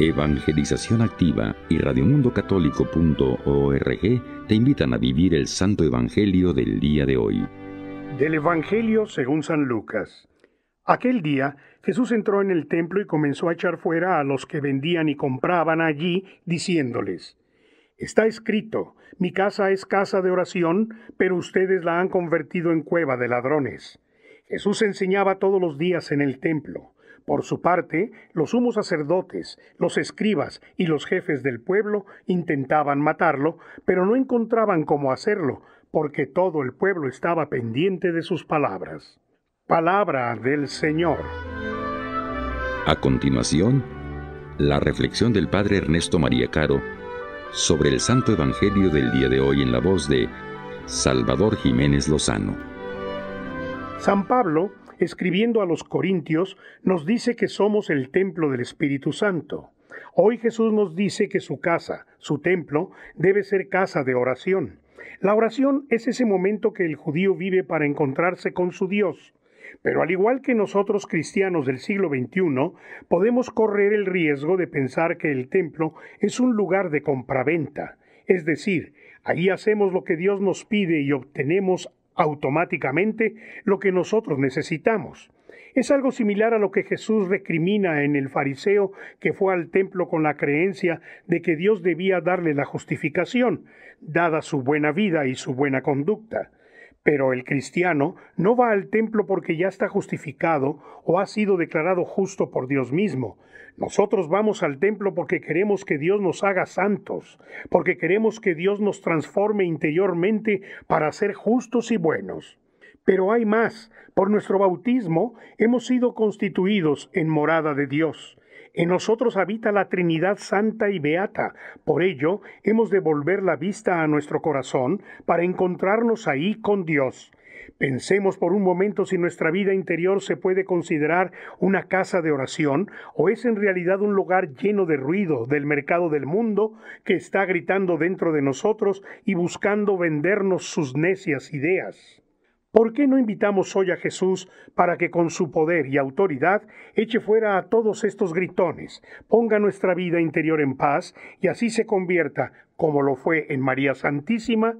Evangelización Activa y radiomundocatólico.org te invitan a vivir el Santo Evangelio del día de hoy. Del Evangelio según San Lucas. Aquel día Jesús entró en el templo y comenzó a echar fuera a los que vendían y compraban allí, diciéndoles, Está escrito, mi casa es casa de oración, pero ustedes la han convertido en cueva de ladrones. Jesús enseñaba todos los días en el templo por su parte, los sumos sacerdotes, los escribas y los jefes del pueblo intentaban matarlo, pero no encontraban cómo hacerlo, porque todo el pueblo estaba pendiente de sus palabras. Palabra del Señor. A continuación, la reflexión del Padre Ernesto María Caro sobre el Santo Evangelio del día de hoy en la voz de Salvador Jiménez Lozano. San Pablo escribiendo a los Corintios, nos dice que somos el templo del Espíritu Santo. Hoy Jesús nos dice que su casa, su templo, debe ser casa de oración. La oración es ese momento que el judío vive para encontrarse con su Dios. Pero al igual que nosotros cristianos del siglo XXI, podemos correr el riesgo de pensar que el templo es un lugar de compraventa, es decir, ahí hacemos lo que Dios nos pide y obtenemos automáticamente lo que nosotros necesitamos. Es algo similar a lo que Jesús recrimina en el fariseo que fue al templo con la creencia de que Dios debía darle la justificación, dada su buena vida y su buena conducta. Pero el cristiano no va al templo porque ya está justificado o ha sido declarado justo por Dios mismo. Nosotros vamos al templo porque queremos que Dios nos haga santos, porque queremos que Dios nos transforme interiormente para ser justos y buenos. Pero hay más, por nuestro bautismo hemos sido constituidos en morada de Dios. En nosotros habita la Trinidad Santa y Beata. Por ello, hemos de volver la vista a nuestro corazón para encontrarnos ahí con Dios. Pensemos por un momento si nuestra vida interior se puede considerar una casa de oración o es en realidad un lugar lleno de ruido del mercado del mundo que está gritando dentro de nosotros y buscando vendernos sus necias ideas. ¿Por qué no invitamos hoy a Jesús para que con su poder y autoridad eche fuera a todos estos gritones, ponga nuestra vida interior en paz y así se convierta, como lo fue en María Santísima,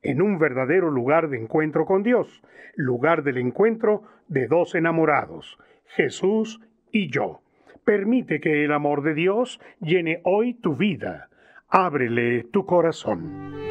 en un verdadero lugar de encuentro con Dios, lugar del encuentro de dos enamorados, Jesús y yo? Permite que el amor de Dios llene hoy tu vida. Ábrele tu corazón.